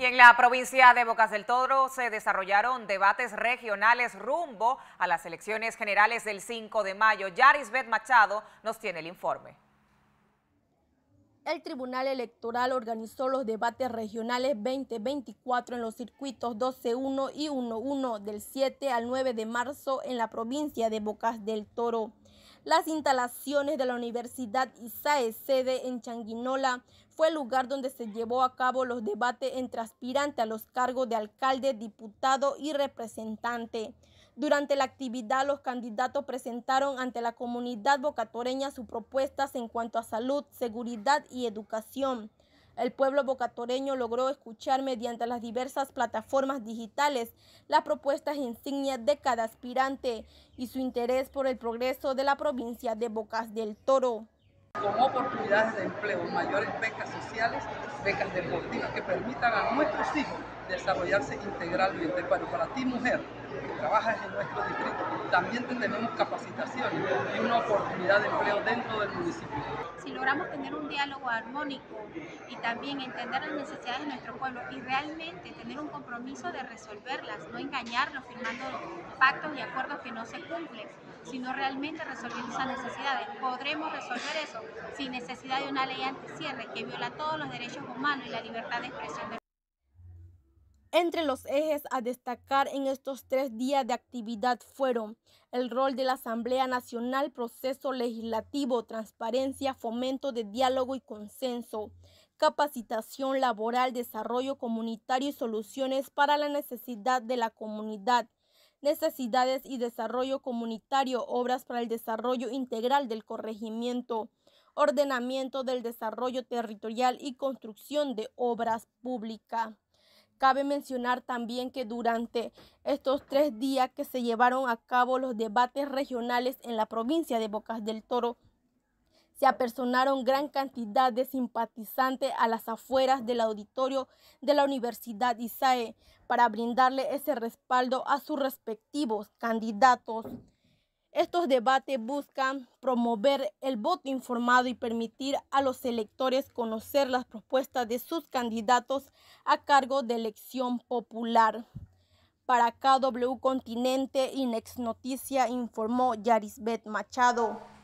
Y en la provincia de Bocas del Toro se desarrollaron debates regionales rumbo a las elecciones generales del 5 de mayo. Yarisbet Machado nos tiene el informe. El Tribunal Electoral organizó los debates regionales 2024 en los circuitos 12-1 y 1-1 del 7 al 9 de marzo en la provincia de Bocas del Toro. Las instalaciones de la Universidad ISAE, sede en Changuinola, fue el lugar donde se llevó a cabo los debates entre aspirantes a los cargos de alcalde, diputado y representante. Durante la actividad, los candidatos presentaron ante la comunidad bocatoreña sus propuestas en cuanto a salud, seguridad y educación. El pueblo bocatoreño logró escuchar mediante las diversas plataformas digitales las propuestas insignias de cada aspirante y su interés por el progreso de la provincia de Bocas del Toro con oportunidades de empleo, mayores becas sociales, becas deportivas que permitan a nuestros hijos desarrollarse integralmente. Pero para ti, mujer, que trabajas en nuestro distrito, también tenemos capacitación y una oportunidad de empleo dentro del municipio. Si logramos tener un diálogo armónico y también entender las necesidades de nuestro pueblo y realmente tener un compromiso de resolverlas, no engañarlo firmando pactos y acuerdos que no se cumplen, sino realmente resolviendo esas necesidades. Podremos resolver eso sin necesidad de una ley anticierre que viola todos los derechos humanos y la libertad de expresión. Entre los ejes a destacar en estos tres días de actividad fueron el rol de la Asamblea Nacional, proceso legislativo, transparencia, fomento de diálogo y consenso, capacitación laboral, desarrollo comunitario y soluciones para la necesidad de la comunidad, necesidades y desarrollo comunitario, obras para el desarrollo integral del corregimiento, ordenamiento del desarrollo territorial y construcción de obras públicas. Cabe mencionar también que durante estos tres días que se llevaron a cabo los debates regionales en la provincia de Bocas del Toro, se apersonaron gran cantidad de simpatizantes a las afueras del auditorio de la Universidad ISAE para brindarle ese respaldo a sus respectivos candidatos. Estos debates buscan promover el voto informado y permitir a los electores conocer las propuestas de sus candidatos a cargo de elección popular. Para KW Continente, Inex Noticia informó Yarisbet Machado.